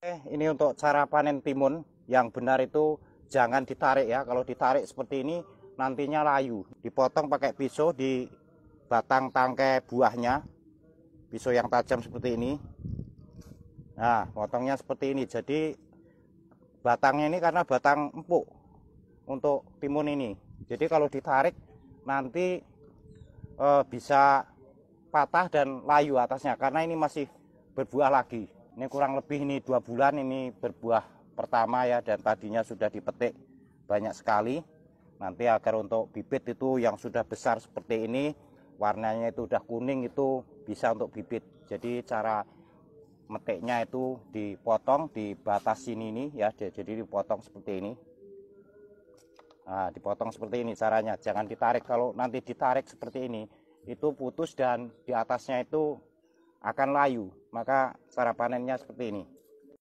Eh, ini untuk cara panen timun yang benar itu jangan ditarik ya. Kalau ditarik seperti ini nantinya layu. Dipotong pakai pisau di batang tangkai buahnya. Pisau yang tajam seperti ini. Nah, potongnya seperti ini. Jadi batangnya ini karena batang empuk untuk timun ini. Jadi kalau ditarik nanti eh, bisa patah dan layu atasnya karena ini masih berbuah lagi. Ini kurang lebih ini dua bulan ini berbuah pertama ya dan tadinya sudah dipetik banyak sekali. Nanti agar untuk bibit itu yang sudah besar seperti ini warnanya itu udah kuning itu bisa untuk bibit. Jadi cara metiknya itu dipotong di batas sini ini ya jadi dipotong seperti ini nah, dipotong seperti ini caranya jangan ditarik kalau nanti ditarik seperti ini itu putus dan di atasnya itu akan layu maka cara panennya seperti ini